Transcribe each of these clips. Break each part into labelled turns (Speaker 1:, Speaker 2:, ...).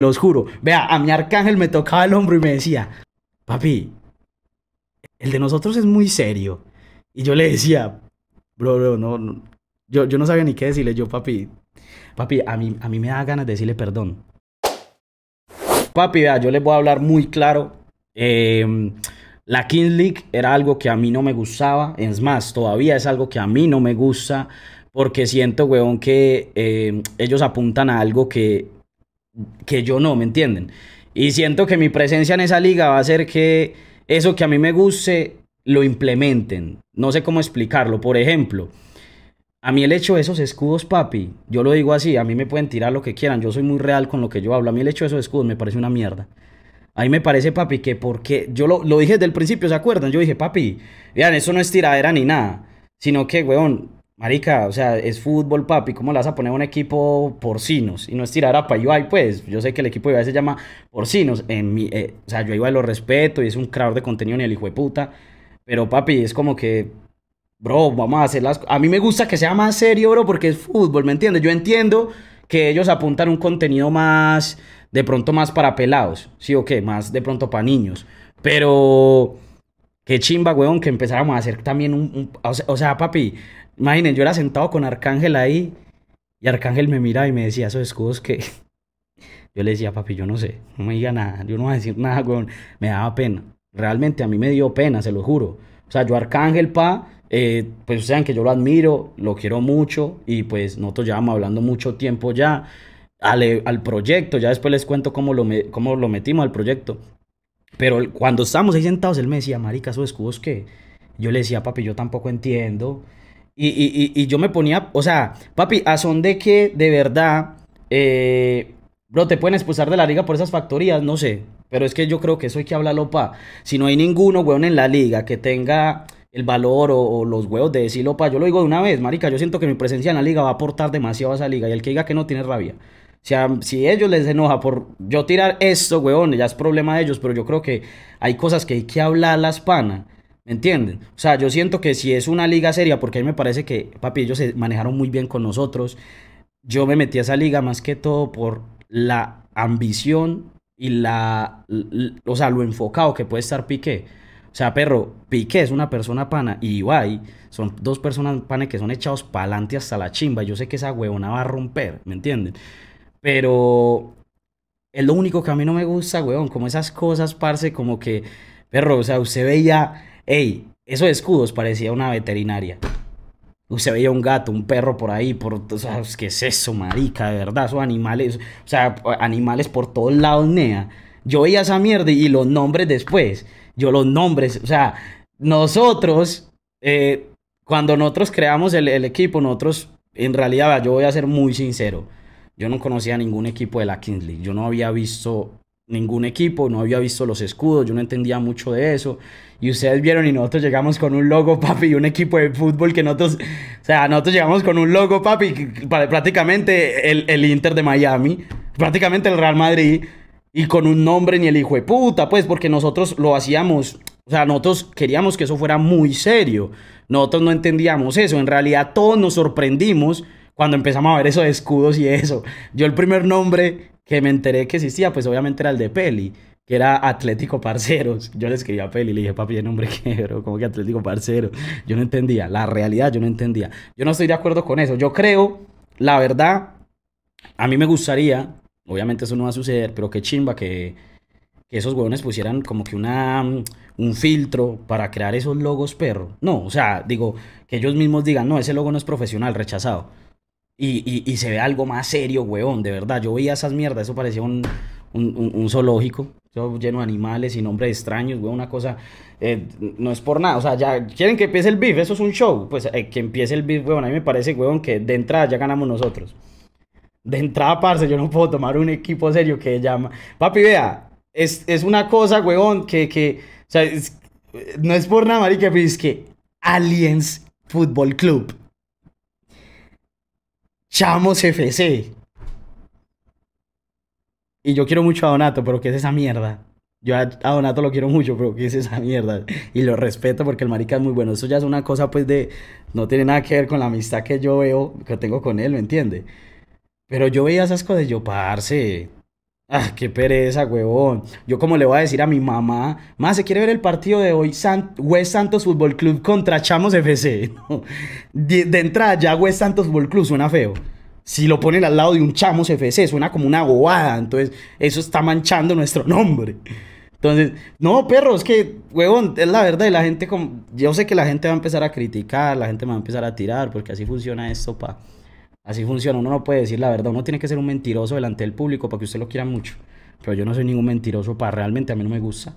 Speaker 1: los juro. Vea, a mi arcángel me tocaba el hombro y me decía, papi, el de nosotros es muy serio. Y yo le decía, bro, bro, no, Yo, yo no sabía ni qué decirle. Yo, papi, papi, a mí, a mí me da ganas de decirle perdón. Papi, vea, yo les voy a hablar muy claro. Em, la King League era algo que a mí no me gustaba. Es más, todavía es algo que a mí no me gusta. Porque siento, weón, que em, ellos apuntan a algo que que yo no, ¿me entienden? Y siento que mi presencia en esa liga va a hacer que eso que a mí me guste lo implementen. No sé cómo explicarlo. Por ejemplo, a mí el hecho de esos escudos, papi, yo lo digo así, a mí me pueden tirar lo que quieran, yo soy muy real con lo que yo hablo. A mí el hecho de esos escudos me parece una mierda. A mí me parece, papi, que porque yo lo, lo dije desde el principio, ¿se acuerdan? Yo dije, papi, vean, eso no es tiradera ni nada, sino que, weón, Marica, o sea, es fútbol, papi. ¿Cómo le vas a poner un equipo porcinos? Y no es tirar a Payuay, pues. Yo sé que el equipo de Ibai se llama Porcinos. En mi, eh, o sea, yo a lo respeto y es un creador de contenido ni el hijo de puta. Pero, papi, es como que. Bro, vamos a hacer las. A mí me gusta que sea más serio, bro, porque es fútbol, ¿me entiendes? Yo entiendo que ellos apuntan un contenido más. De pronto más para pelados, ¿sí o qué? Más de pronto para niños. Pero. Qué chimba, weón, que empezáramos a hacer también un. o sea, papi, Imaginen, yo era sentado con Arcángel ahí y Arcángel me miraba y me decía esos escudos que... Yo le decía, papi, yo no sé, no me diga nada, yo no voy a decir nada, weón. Me daba pena. Realmente a mí me dio pena, se lo juro. O sea, yo Arcángel, pa, eh, pues sean que yo lo admiro, lo quiero mucho y pues nosotros llevamos hablando mucho tiempo ya al, eh, proyecto. Ya después les cuento cómo lo, lo metimos al proyecto. Pero cuando estábamos ahí sentados, él me decía, marica, esos escudos que... Yo le decía, papi, yo tampoco entiendo. Y, y, y, yo me ponía, o sea, papi, a son de que de verdad, eh, bro, te pueden expulsar de la liga por esas factorías, no sé. Pero es que yo creo que eso hay que hablarlo, pa. Si no hay ninguno, weón, en la liga que tenga el valor o, los huevos de decirlo, pa. Yo lo digo de una vez, marica, yo siento que mi presencia en la liga va a aportar demasiado a esa liga. Y el que diga que no tiene rabia. O sea, si ellos les enoja por yo tirar esto, weón, ya es problema de ellos. Pero yo creo que hay cosas que hay que hablar las pana. ¿Me entienden? O sea, yo siento que si es una liga seria, porque a mí me parece que, papi, ellos se manejaron muy bien con nosotros. Yo me metí a esa liga más que todo por la ambición y la, o sea, lo enfocado que puede estar Piqué. O sea, perro, Piqué es una persona pana y Ibai son dos personas panes que son echados para adelante hasta la chimba. Yo sé que esa huevona va a romper, ¿me entienden? Pero es lo único que a mí no me gusta, huevón, como esas cosas, parce, como que, perro, o sea, usted veía Ey, esos escudos parecía una veterinaria. Usted veía un gato, un perro por ahí, por, ¿qué es eso, marica? De verdad, esos animales, o sea, animales por todos lados, nea. Yo veía esa mierda y los nombres después. Yo los nombres, o sea, nosotros, eh, cuando nosotros creamos el, el, equipo, nosotros, en realidad, yo voy a ser muy sincero. Yo no conocía ningún equipo de la Kingsley. Yo no había visto ningún equipo, no había visto los escudos, yo no entendía mucho de eso. Y ustedes vieron y nosotros llegamos con un logo, papi, y un equipo de fútbol que nosotros, o sea, nosotros llegamos con un logo, papi, prácticamente el, el Inter de Miami, prácticamente el Real Madrid, y con un nombre ni el hijo de puta, pues, porque nosotros lo hacíamos, o sea, nosotros queríamos que eso fuera muy serio, nosotros no entendíamos eso, en realidad todos nos sorprendimos cuando empezamos a ver esos escudos y eso. Yo el primer nombre que me enteré que existía, pues obviamente era el de Peli, que era Atlético Parceros. Yo le escribí a Peli, le dije, papi, el nombre que como que Atlético Parceros? Yo no entendía, la realidad yo no entendía. Yo no estoy de acuerdo con eso. Yo creo, la verdad, a mí me gustaría, obviamente eso no va a suceder, pero qué chimba que, que esos huevones pusieran como que una, mm, un filtro para crear esos logos perro. No, o sea, digo, que ellos mismos digan, no, ese logo no es profesional, rechazado y, se ve algo más serio, weón, de verdad. Yo veía esas mierdas, eso parecía un, zoológico, lleno de animales y nombres extraños, weón, una cosa, eh, no es por nada, o sea, ya quieren que empiece el beef, eso es un show, pues eh, que empiece el beef, weón, a mí me parece, weón, que de entrada ya ganamos nosotros. De entrada, parce, yo no puedo tomar un equipo serio que llama. Papi, vea, es, una cosa, weón, que, que o sea, no es por nada, marica, pero es que Aliens Football Club. Chamos FC. Y yo quiero mucho a Donato, pero ¿qué es esa mierda? Yo a, Donato lo quiero mucho, pero ¿qué es esa mierda? Y lo respeto porque el marica es muy bueno. Eso ya es una cosa, pues, de. No tiene nada que ver con la amistad que yo veo, que tengo con él, ¿me entiende? Pero yo veía esas cosas de yo, parse. Ah, qué pereza, huevón. Yo como le voy a decir a mi mamá, más se quiere ver el partido de hoy West Santos Fútbol Club contra Chamos FC. De, entrada ya West Santos Fútbol Club suena feo. Si lo ponen al lado de un Chamos FC suena como una bobada, entonces eso está manchando nuestro nombre. Entonces, no, perro, es que, huevón, es la verdad y la gente, como, yo sé que la gente va a empezar a criticar, la gente va a empezar a tirar, porque así funciona esto, pa'. Así funciona, uno no puede decir la verdad, uno tiene que ser un mentiroso delante del público para que usted lo quiera mucho. Pero yo no soy ningún mentiroso para realmente, a mí no me gusta.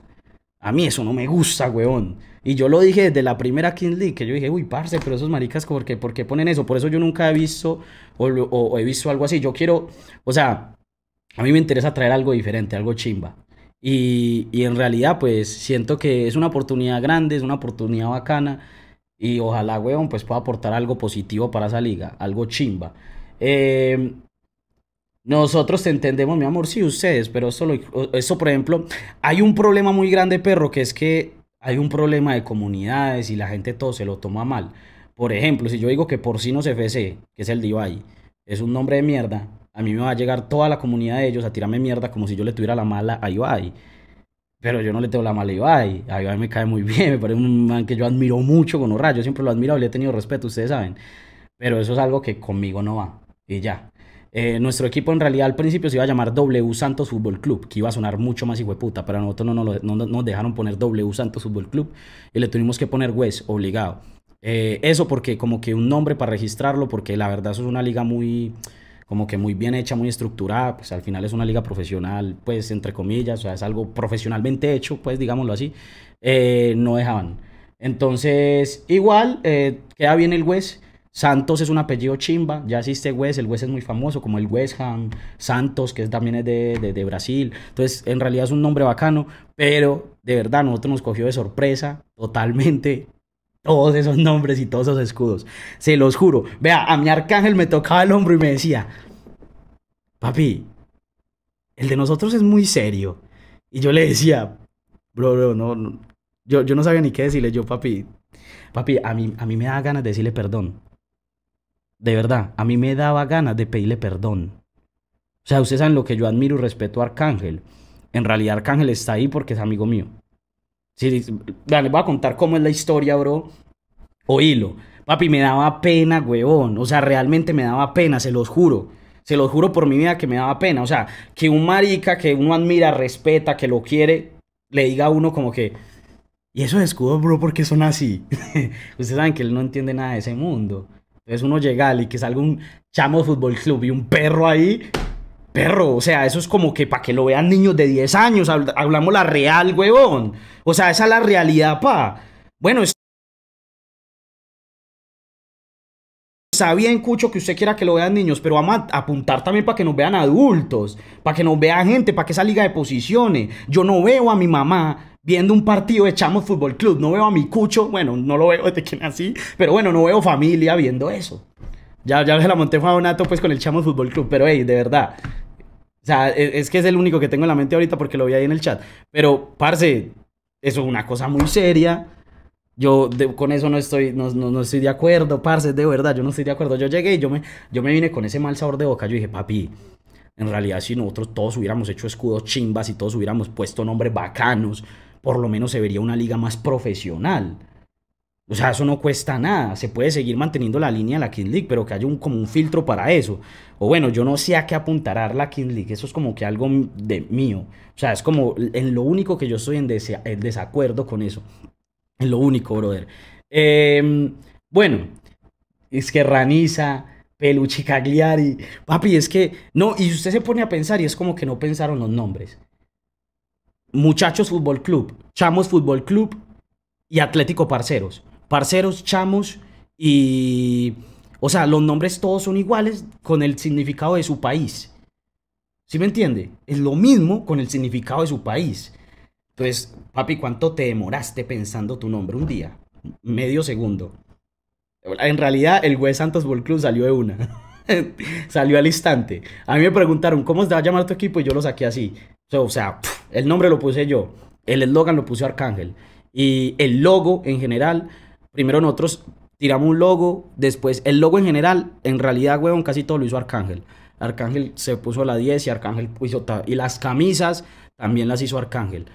Speaker 1: A mí eso no me gusta, weón. Y yo lo dije desde la primera King que yo dije, uy, parce, pero esos maricas, ¿por qué, ¿por ponen eso? Por eso yo nunca he visto o, he visto algo así. Yo quiero, o sea, a mí me interesa traer algo diferente, algo chimba. Y, y en realidad, pues siento que es una oportunidad grande, es una oportunidad bacana y ojalá, weón, pues pueda aportar algo positivo para esa liga, algo chimba. Em, nosotros te entendemos, mi amor, sí, ustedes, pero eso, eso, por ejemplo, hay un problema muy grande, perro, que es que hay un problema de comunidades y la gente todo se lo toma mal. Por ejemplo, si yo digo que Porcinos FC, que es el Ibai, es un nombre de mierda, a mí me va a llegar toda la comunidad de ellos a tirarme mierda como si yo le tuviera la mala a Ibai. Pero yo no le tengo la mala a Ibai. A Ibai me cae muy bien, me parece un man que yo admiro mucho con Urra. Yo siempre lo he admirado, le he tenido respeto, ustedes saben. Pero eso es algo que conmigo no va. Y ya. Eh, nuestro equipo en realidad al principio se iba a llamar W Santos Fútbol Club, que iba a sonar mucho más hijo puta, pero a nosotros no nos, dejaron poner W Santos Fútbol Club y le tuvimos que poner West, obligado. Eh, eso porque como que un nombre para registrarlo, porque la verdad eso es una liga muy como que muy bien hecha, muy estructurada, pues al final es una liga profesional, pues entre comillas, o sea, es algo profesionalmente hecho, pues digámoslo así, eh, no dejaban. Entonces, igual, eh, queda bien el West. Santos es un apellido chimba, ya existe West, el West es muy famoso, como el West Ham, Santos, que también es de, de, de, Brasil. Entonces, en realidad es un nombre bacano, pero de verdad, nosotros nos cogió de sorpresa totalmente todos esos nombres y todos esos escudos. Se los juro. Vea, a mi arcángel me tocaba el hombro y me decía, papi, el de nosotros es muy serio. Y yo le decía, bro, bro, no, Yo, yo no sabía ni qué decirle. Yo, papi, papi, a mí, a mí me daba ganas de decirle perdón. De verdad, a mí me daba ganas de pedirle perdón. O sea, ustedes saben lo que yo admiro y respeto a Arcángel. En realidad Arcángel está ahí porque es amigo mío. Sí, dale, voy a contar cómo es la historia, bro. Oílo. Papi, me daba pena, huevón. O sea, realmente me daba pena, se los juro. Se los juro por mi vida que me daba pena. O sea, que un marica que uno admira, respeta, que lo quiere, le diga a uno como que. Y esos escudos, bro, porque son así? Ustedes saben que él no entiende nada de ese mundo. Entonces uno llega y que salga un chamo de fútbol club y un perro ahí. Perro, o sea, eso es como que para que lo vean niños de 10 años, hablamos la real, huevón. O sea, esa es la realidad, pa. Bueno, está bien, Cucho, que usted quiera que lo vean niños, pero vamos a apuntar también para que nos vean adultos, para que nos vean gente, para que esa liga de posiciones. Yo no veo a mi mamá viendo un partido de Chamos Fútbol Club, no veo a mi Cucho, bueno, no lo veo desde que nací, pero bueno, no veo familia viendo eso. Ya, ya se la monté Juan pues con el Chamos Fútbol Club, pero hey, de verdad, o sea, e, es, que es el único que tengo en la mente ahorita porque lo vi ahí en el chat. Pero, parce, eso es una cosa muy seria. Yo con eso no estoy, no, no, estoy de acuerdo, parce, de verdad, yo no estoy de acuerdo. Yo llegué y yo me, yo me vine con ese mal sabor de boca. Yo dije, papi, en realidad si nosotros todos hubiéramos hecho escudos chimbas y todos hubiéramos puesto nombres bacanos, por lo menos se vería una liga más profesional. O sea, eso no cuesta nada. Se puede seguir manteniendo la línea de la King League, pero que haya un, como un filtro para eso. O bueno, yo no sé a qué apuntará la King League. Eso es como que algo de mío. O sea, es como en lo único que yo estoy en, desacuerdo con eso. En lo único, brother. Em, bueno, es que Raniza, Peluchi Cagliari. Papi, es que. No, y usted se pone a pensar y es como que no pensaron los nombres. Muchachos Fútbol Club, Chamos Fútbol Club y Atlético Parceros parceros, chamos y... O sea, los nombres todos son iguales con el significado de su país. ¿Sí me entiende? Es lo mismo con el significado de su país. Entonces, papi, ¿cuánto te demoraste pensando tu nombre un día? Medio segundo. En realidad, el güey Santos Ball Club salió de una. salió al instante. A mí me preguntaron, ¿cómo se va a llamar tu equipo? Y yo lo saqué así. O sea, el nombre lo puse yo. El eslogan lo puso Arcángel. Y el logo en general primero nosotros tiramos un logo, después el logo en general, en realidad, huevón, casi todo lo hizo Arcángel. Arcángel se puso la 10 y Arcángel puso... Y las camisas también las hizo Arcángel.